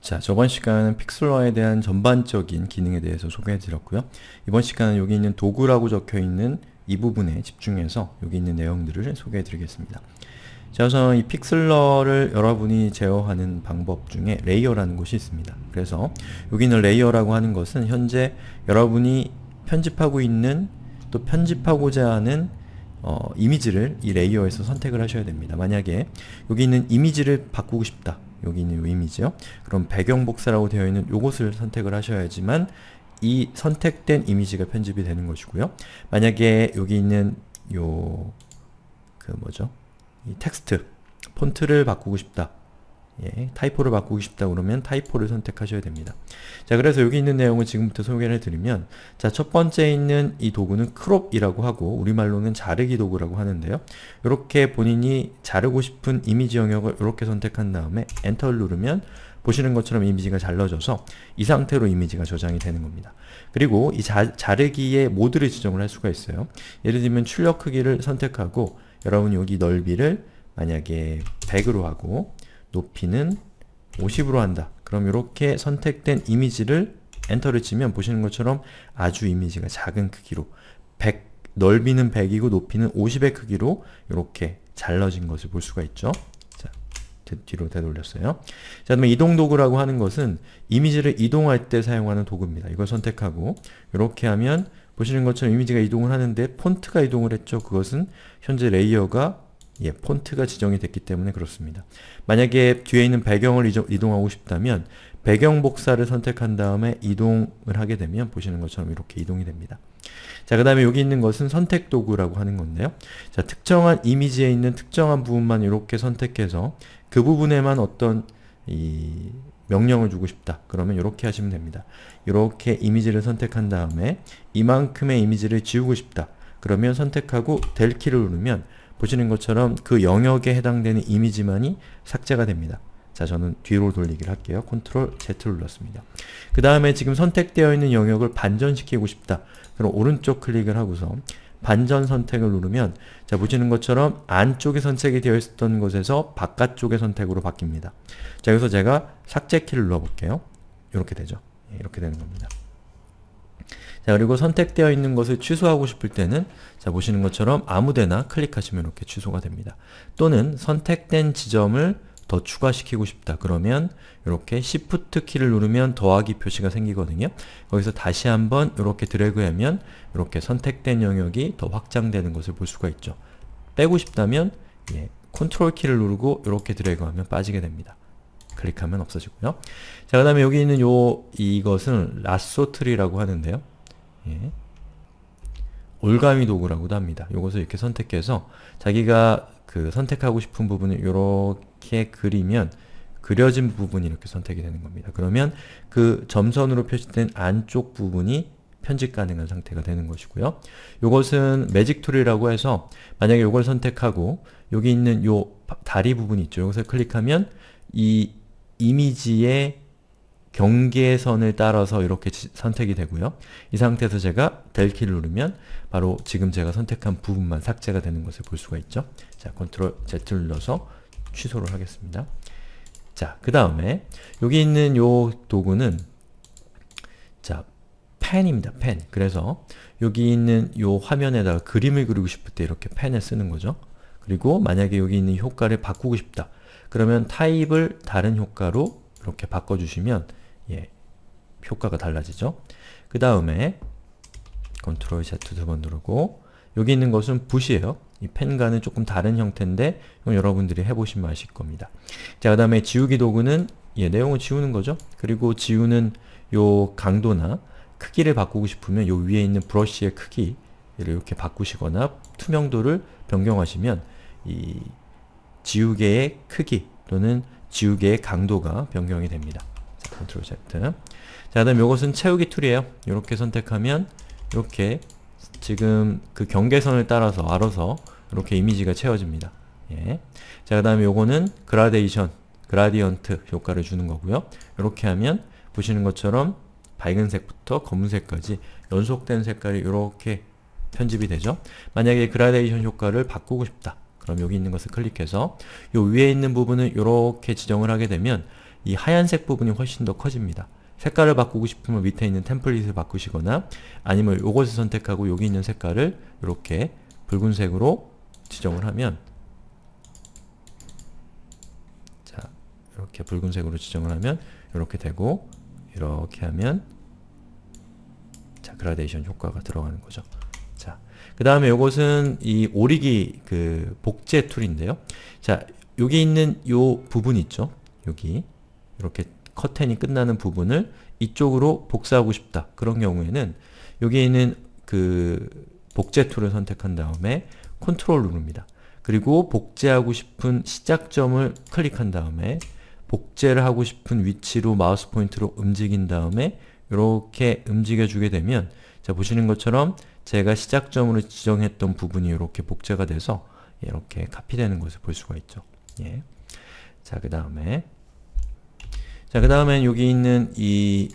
자, 저번 시간은 픽슬러에 대한 전반적인 기능에 대해서 소개해드렸고요. 이번 시간은 여기 있는 도구라고 적혀있는 이 부분에 집중해서 여기 있는 내용들을 소개해드리겠습니다. 자, 우선 이 픽슬러를 여러분이 제어하는 방법 중에 레이어라는 것이 있습니다. 그래서 여기 있는 레이어라고 하는 것은 현재 여러분이 편집하고 있는 또 편집하고자 하는 어, 이미지를 이 레이어에서 선택을 하셔야 됩니다. 만약에 여기 있는 이미지를 바꾸고 싶다. 여기 있는 이미지요. 그럼 배경 복사라고 되어 있는 요것을 선택을 하셔야지만 이 선택된 이미지가 편집이 되는 것이고요. 만약에 여기 있는 요 그 뭐죠? 이 텍스트 폰트를 바꾸고 싶다. 예, 타이포를 바꾸고 싶다 그러면 타이포를 선택하셔야 됩니다. 자, 그래서 여기 있는 내용을 지금부터 소개를 해드리면 자, 첫 번째 있는 이 도구는 크롭이라고 하고 우리말로는 자르기 도구라고 하는데요. 이렇게 본인이 자르고 싶은 이미지 영역을 이렇게 선택한 다음에 엔터를 누르면 보시는 것처럼 이미지가 잘라져서 이 상태로 이미지가 저장이 되는 겁니다. 그리고 이 자, 자르기의 모드를 지정을 할 수가 있어요. 예를 들면 출력 크기를 선택하고 여러분 여기 넓이를 만약에 100으로 하고 높이는 50으로 한다. 그럼 이렇게 선택된 이미지를 엔터를 치면 보시는 것처럼 아주 이미지가 작은 크기로 100, 넓이는 100이고 높이는 50의 크기로 이렇게 잘라진 것을 볼 수가 있죠. 자, 뒤로 되돌렸어요. 자, 그러면 이동 도구라고 하는 것은 이미지를 이동할 때 사용하는 도구입니다. 이걸 선택하고 이렇게 하면 보시는 것처럼 이미지가 이동을 하는데 폰트가 이동을 했죠. 그것은 현재 레이어가 예, 폰트가 지정이 됐기 때문에 그렇습니다. 만약에 뒤에 있는 배경을 이동하고 싶다면 배경 복사를 선택한 다음에 이동을 하게 되면 보시는 것처럼 이렇게 이동이 됩니다. 자, 그 다음에 여기 있는 것은 선택 도구라고 하는 건데요. 자, 특정한 이미지에 있는 특정한 부분만 이렇게 선택해서 그 부분에만 어떤 이 명령을 주고 싶다. 그러면 이렇게 하시면 됩니다. 이렇게 이미지를 선택한 다음에 이만큼의 이미지를 지우고 싶다. 그러면 선택하고 델 키를 누르면 보시는 것처럼 그 영역에 해당되는 이미지만이 삭제가 됩니다. 자, 저는 뒤로 돌리기를 할게요. 컨트롤 Z를 눌렀습니다. 그 다음에 지금 선택되어 있는 영역을 반전시키고 싶다. 그럼 오른쪽 클릭을 하고서 반전 선택을 누르면 자 보시는 것처럼 안쪽에 선택이 되어 있었던 곳에서 바깥쪽의 선택으로 바뀝니다. 자 여기서 제가 삭제 키를 눌러볼게요. 이렇게 되죠. 예, 이렇게 되는 겁니다. 자 그리고 선택되어 있는 것을 취소하고 싶을 때는 자 보시는 것처럼 아무데나 클릭하시면 이렇게 취소가 됩니다. 또는 선택된 지점을 더 추가시키고 싶다. 그러면 이렇게 Shift 키를 누르면 더하기 표시가 생기거든요. 거기서 다시 한번 이렇게 드래그하면 이렇게 선택된 영역이 더 확장되는 것을 볼 수가 있죠. 빼고 싶다면 예, 컨트롤 키를 누르고 이렇게 드래그하면 빠지게 됩니다. 클릭하면 없어지고요. 자, 그 다음에 여기 있는 요, 이것은 라소트리라고 하는데요. 예. 올가미 도구라고도 합니다. 요것을 이렇게 선택해서 자기가 그 선택하고 싶은 부분을 이렇게 그리면 그려진 부분이 이렇게 선택이 되는 겁니다. 그러면 그 점선으로 표시된 안쪽 부분이 편집 가능한 상태가 되는 것이고요. 요것은 매직 툴이라고 해서 만약에 요걸 선택하고 여기 있는 요 다리 부분 있죠. 여기서 클릭하면 이 이미지의 경계선을 따라서 이렇게 선택이 되고요. 이 상태에서 제가 델키를 누르면 바로 지금 제가 선택한 부분만 삭제가 되는 것을 볼 수가 있죠. 자, 컨트롤 Z를 눌러서 취소를 하겠습니다. 자, 그 다음에 여기 있는 요 도구는 자, 펜입니다. 펜. 그래서 여기 있는 요 화면에다가 그림을 그리고 싶을 때 이렇게 펜을 쓰는 거죠. 그리고 만약에 여기 있는 효과를 바꾸고 싶다. 그러면 타입을 다른 효과로 이렇게 바꿔주시면 예, 효과가 달라지죠. 그 다음에 컨트롤 Z 두 번 누르고 여기 있는 것은 붓이에요. 이 펜과는 조금 다른 형태인데 여러분들이 해보시면 아실 겁니다. 자, 그 다음에 지우기 도구는 예, 내용을 지우는 거죠. 그리고 지우는 요 강도나 크기를 바꾸고 싶으면 요 위에 있는 브러쉬의 크기를 이렇게 바꾸시거나 투명도를 변경하시면 이 지우개의 크기 또는 지우개의 강도가 변경이 됩니다. 자, 컨트롤 Z. 자, 다음 요것은 채우기 툴이에요. 이렇게 선택하면 이렇게 지금 그 경계선을 따라서 알아서 이렇게 이미지가 채워집니다. 예. 자, 그 다음에 요거는 그라데이션, 그라디언트 효과를 주는 거고요. 이렇게 하면 보시는 것처럼 밝은색부터 검은색까지 연속된 색깔이 이렇게 편집이 되죠. 만약에 그라데이션 효과를 바꾸고 싶다. 그럼 여기 있는 것을 클릭해서 이 위에 있는 부분을 이렇게 지정을 하게 되면 이 하얀색 부분이 훨씬 더 커집니다. 색깔을 바꾸고 싶으면 밑에 있는 템플릿을 바꾸시거나 아니면 요것을 선택하고 여기 있는 색깔을 이렇게 붉은색으로 지정을 하면 자 이렇게 붉은색으로 지정을 하면 이렇게 되고 이렇게 하면 자 그라데이션 효과가 들어가는 거죠. 자, 그 다음에 요것은 이 오리기 그 복제 툴인데요. 자, 여기 있는 요 부분 있죠? 여기 이렇게 커튼이 끝나는 부분을 이쪽으로 복사하고 싶다. 그런 경우에는 여기 있는 그 복제 툴을 선택한 다음에 컨트롤 누릅니다. 그리고 복제하고 싶은 시작점을 클릭한 다음에 복제를 하고 싶은 위치로 마우스 포인트로 움직인 다음에 이렇게 움직여주게 되면 자 보시는 것처럼 제가 시작점으로 지정했던 부분이 이렇게 복제가 돼서 이렇게 카피되는 것을 볼 수가 있죠. 예. 자, 그 다음에 자, 그 다음엔 여기 있는 이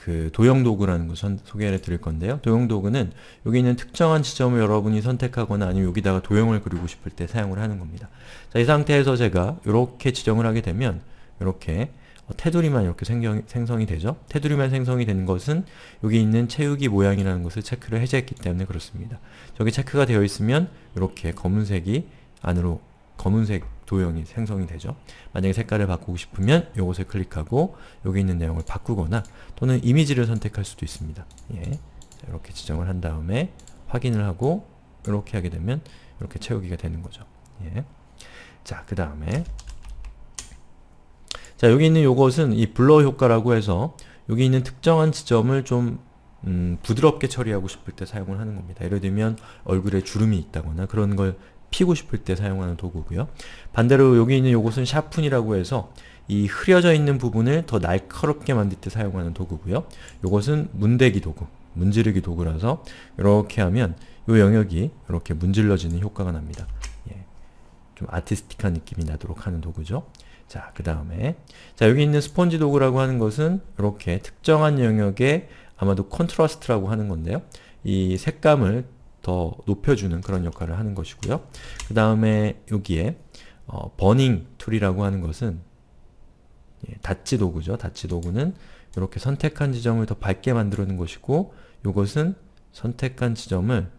그 도형 도구라는 것을 소개를 드릴 건데요. 도형 도구는 여기 있는 특정한 지점을 여러분이 선택하거나 아니면 여기다가 도형을 그리고 싶을 때 사용을 하는 겁니다. 자, 이 상태에서 제가 이렇게 지정을 하게 되면 이렇게 어, 테두리만 이렇게 생경, 생성이 되죠. 테두리만 생성이 되는 것은 여기 있는 채우기 모양이라는 것을 체크를 해제했기 때문에 그렇습니다. 저기 체크가 되어 있으면 이렇게 검은색이 안으로 검은색 도형이 생성이 되죠. 만약에 색깔을 바꾸고 싶으면 이것을 클릭하고 여기 있는 내용을 바꾸거나 또는 이미지를 선택할 수도 있습니다. 예. 자, 이렇게 지정을 한 다음에 확인을 하고 이렇게 하게 되면 이렇게 채우기가 되는 거죠. 예. 자, 그 다음에 자 여기 있는 요것은 이 블러 효과라고 해서 여기 있는 특정한 지점을 좀 음, 부드럽게 처리하고 싶을 때 사용을 하는 겁니다. 예를 들면 얼굴에 주름이 있다거나 그런 걸 피고 싶을 때 사용하는 도구고요. 반대로 여기 있는 요것은 샤픈이라고 해서 이 흐려져 있는 부분을 더 날카롭게 만들 때 사용하는 도구고요. 요것은 문대기 도구, 문지르기 도구라서 이렇게 하면 요 영역이 이렇게 문질러지는 효과가 납니다. 예. 좀 아티스틱한 느낌이 나도록 하는 도구죠. 자, 그 다음에 자 여기 있는 스펀지 도구라고 하는 것은 이렇게 특정한 영역에 아마도 컨트라스트라고 하는 건데요. 이 색감을 더 높여주는 그런 역할을 하는 것이고요. 그 다음에 여기에 어, 버닝 툴이라고 하는 것은 예, 닷지 도구죠. 닷지 도구는 이렇게 선택한 지점을 더 밝게 만드는 것이고 이것은 선택한 지점을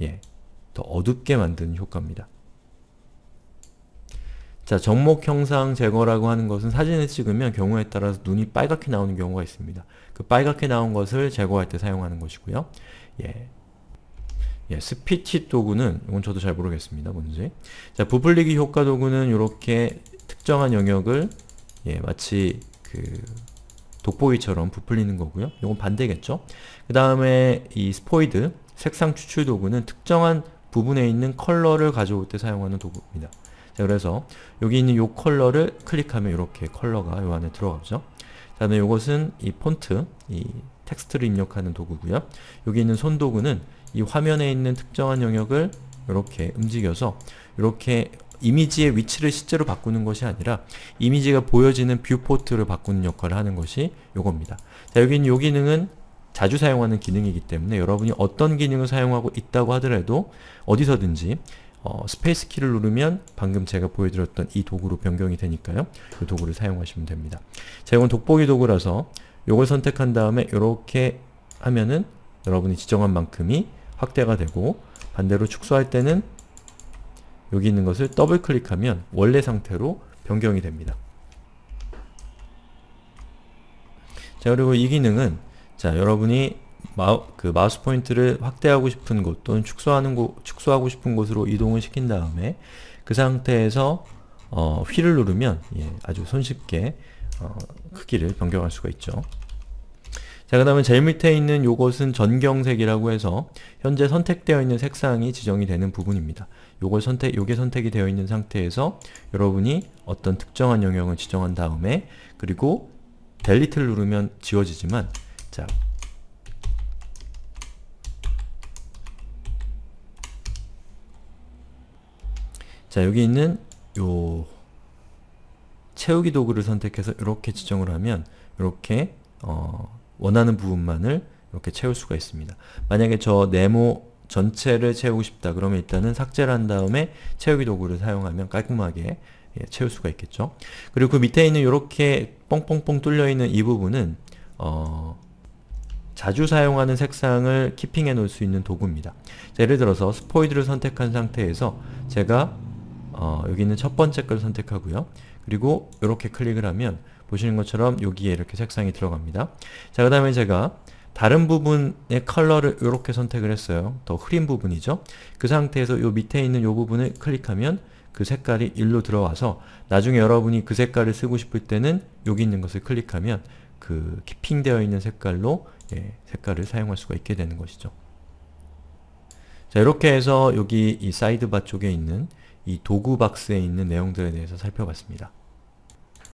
예, 더 어둡게 만드는 효과입니다. 자, 정목 형상 제거라고 하는 것은 사진을 찍으면 경우에 따라서 눈이 빨갛게 나오는 경우가 있습니다. 그 빨갛게 나온 것을 제거할 때 사용하는 것이고요. 예. 예, 스피치 도구는 이건 저도 잘 모르겠습니다. 뭔지. 자, 부풀리기 효과 도구는 이렇게 특정한 영역을 예, 마치 그 돋보기처럼 부풀리는 거고요. 이건 반대겠죠? 그 다음에 이 스포이드 색상 추출 도구는 특정한 부분에 있는 컬러를 가져올 때 사용하는 도구입니다. 자, 그래서 여기 있는 요 컬러를 클릭하면 이렇게 컬러가 요 안에 들어가죠. 자, 다음에 요것은 이 폰트, 이 텍스트를 입력하는 도구고요. 여기 있는 손도구는 이 화면에 있는 특정한 영역을 이렇게 움직여서 이렇게 이미지의 위치를 실제로 바꾸는 것이 아니라 이미지가 보여지는 뷰포트를 바꾸는 역할을 하는 것이 요겁니다. 자, 여기 는요 기능은 자주 사용하는 기능이기 때문에 여러분이 어떤 기능을 사용하고 있다고 하더라도 어디서든지 어, 스페이스 키를 누르면 방금 제가 보여드렸던 이 도구로 변경이 되니까요. 이 그 도구를 사용하시면 됩니다. 자, 이건 돋보기 도구라서 이걸 선택한 다음에 이렇게 하면은 여러분이 지정한 만큼이 확대가 되고 반대로 축소할 때는 여기 있는 것을 더블 클릭하면 원래 상태로 변경이 됩니다. 자, 그리고 이 기능은 자, 여러분이 마우, 그 마우스 포인트를 확대하고 싶은 곳 또는 축소하는 곳, 축소하고 싶은 곳으로 이동을 시킨 다음에 그 상태에서 어, 휠을 누르면 예, 아주 손쉽게 어, 크기를 변경할 수가 있죠. 자, 그 다음에 제일 밑에 있는 요것은 전경색이라고 해서 현재 선택되어 있는 색상이 지정이 되는 부분입니다. 요걸 선택, 요게 선택이 되어 있는 상태에서 여러분이 어떤 특정한 영역을 지정한 다음에 그리고 델리트를 누르면 지워지지만 자, 자 여기 있는 요 채우기 도구를 선택해서 이렇게 지정을 하면 이렇게 어 원하는 부분만을 이렇게 채울 수가 있습니다. 만약에 저 네모 전체를 채우고 싶다 그러면 일단은 삭제를 한 다음에 채우기 도구를 사용하면 깔끔하게 예, 채울 수가 있겠죠. 그리고 그 밑에 있는 이렇게 뻥뻥뻥 뚫려있는 이 부분은 어, 자주 사용하는 색상을 키핑해 놓을 수 있는 도구입니다. 자, 예를 들어서 스포이드를 선택한 상태에서 제가 어, 여기 있는 첫 번째 걸 선택하고요. 그리고 이렇게 클릭을 하면 보시는 것처럼 여기에 이렇게 색상이 들어갑니다. 자, 그 다음에 제가 다른 부분의 컬러를 이렇게 선택을 했어요. 더 흐린 부분이죠. 그 상태에서 요 밑에 있는 이 부분을 클릭하면 그 색깔이 일로 들어와서 나중에 여러분이 그 색깔을 쓰고 싶을 때는 여기 있는 것을 클릭하면 그 키핑되어 있는 색깔로 예, 색깔을 사용할 수가 있게 되는 것이죠. 자 이렇게 해서 여기 이 사이드바 쪽에 있는 이 도구 박스에 있는 내용들에 대해서 살펴봤습니다.